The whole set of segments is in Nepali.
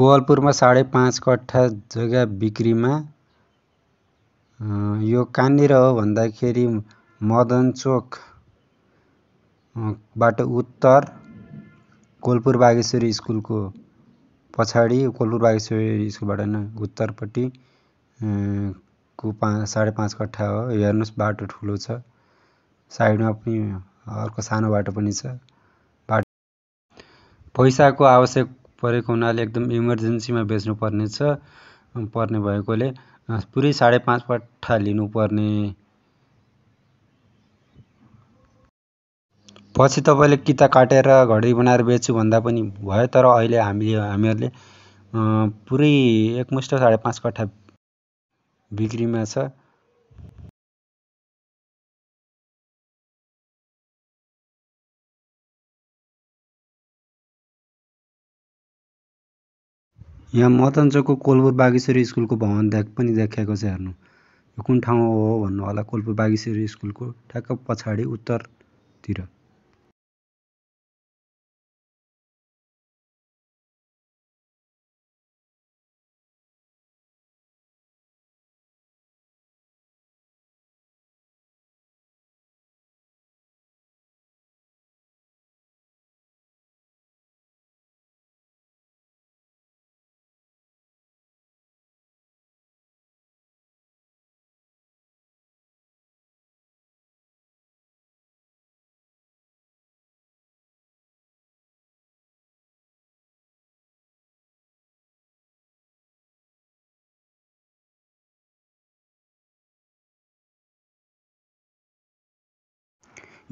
कोवलपुरमा साढे पाँच कट्ठा जग्गा बिक्रीमा यो कहाँनिर हो भन्दाखेरि मदनचोकबाट उत्तर कोलपुर बागेश्वरी स्कुलको पछाडि कोलपुर बागेश्वरी स्कुलबाट नै उत्तरपट्टि को पा साढे पाँच कट्ठा हो हेर्नुहोस् बाटो ठुलो छ साइडमा पनि अर्को सानो बाटो पनि छ बाटो पैसाको आवश्यक परेको हुनाले एकदम इमर्जेन्सीमा बेच्नुपर्नेछ पर्ने भएकोले पुरै साढे पाँच पट्ठा लिनुपर्ने पछि तपाईँले किता काटेर घडी बनाएर बेच्छु भन्दा पनि भयो तर अहिले हामीले हामीहरूले पुरै एकमुष्ट साढे पाँच कट्ठा बिक्रीमा छ यहाँ मतन्चोकको कोलपुर बागेश्वरी स्कुलको भवन देख पनि देखाएको छ हेर्नु यो कुन ठाउँ हो भन्नु होला कोलपुर बागेश्वरी स्कुलको ठ्याक्क पछाडि उत्तरतिर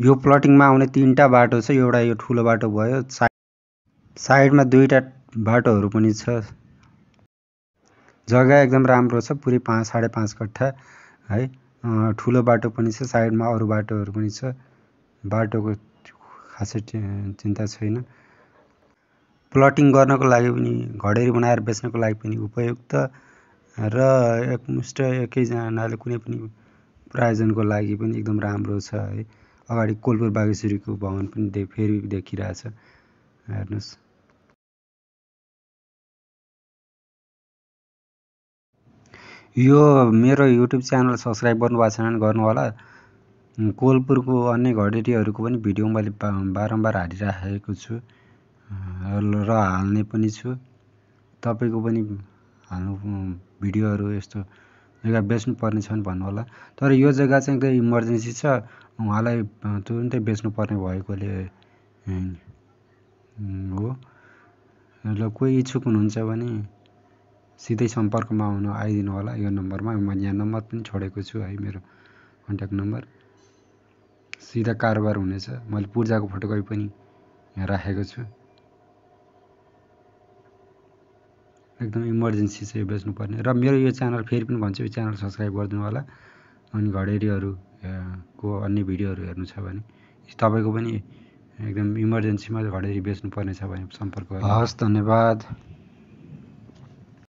यो प्लटिङमा आउने तिनवटा बाटो छ एउटा यो ठुलो बाटो भयो साइड साइडमा दुईवटा बाटोहरू पनि छ जग्गा एकदम राम्रो छ पुरै पाँच साढे पाँच कट्ठा है ठुलो बाटो पनि छ साइडमा अरू बाटोहरू पनि छ बाटोको खासै चिन्ता छैन प्लटिङ गर्नको लागि पनि घडेरी बनाएर बेच्नको लागि पनि उपयुक्त र एकमुष्ट एकैजनाले कुनै पनि प्रायोजनको लागि पनि एकदम राम्रो छ है अगाडि कोलपुर बागेश्वरीको भवन पनि दे फेरि देखिरहेछ हेर्नुहोस् यो मेरो युट्युब च्यानल सब्सक्राइब गर्नुभएको छैन होला कोलपुरको अन्य घडेरीहरूको पनि भिडियो मैले बारम्बार हालिराखेको छु र हाल्ने पनि छु तपाईँको पनि हाल्नु भिडियोहरू यस्तो जग्गा बेच्नु पर्ने बेच्नुपर्ने भन्नु होला तर यो जग्गा चाहिँ एकदम इमर्जेन्सी छ उहाँलाई तुरुन्तै बेच्नुपर्ने भएकोले हो र कोही इच्छुक हुनुहुन्छ भने सिधै सम्पर्कमा आउनु आइदिनु होला यो नम्बरमा मैले यहाँ नम्बर पनि छोडेको छु है मेरो कन्ट्याक्ट नम्बर सिधा कारोबार हुनेछ मैले पूर्जाको फोटोकपी पनि यहाँ राखेको छु एकदम इमर्जेन्सी चाहिँ बेच्नुपर्ने र मेरो यो च्यानल फेरि पनि भन्छु यो च्यानल सब्सक्राइब गरिदिनु होला अनि घडेरीहरू को अन्य भिडियोहरू हेर्नु छ भने तपाईँको पनि एकदम इमर्जेन्सीमा घडेरी बेच्नुपर्ने छ भने सम्पर्क हस् धन्यवाद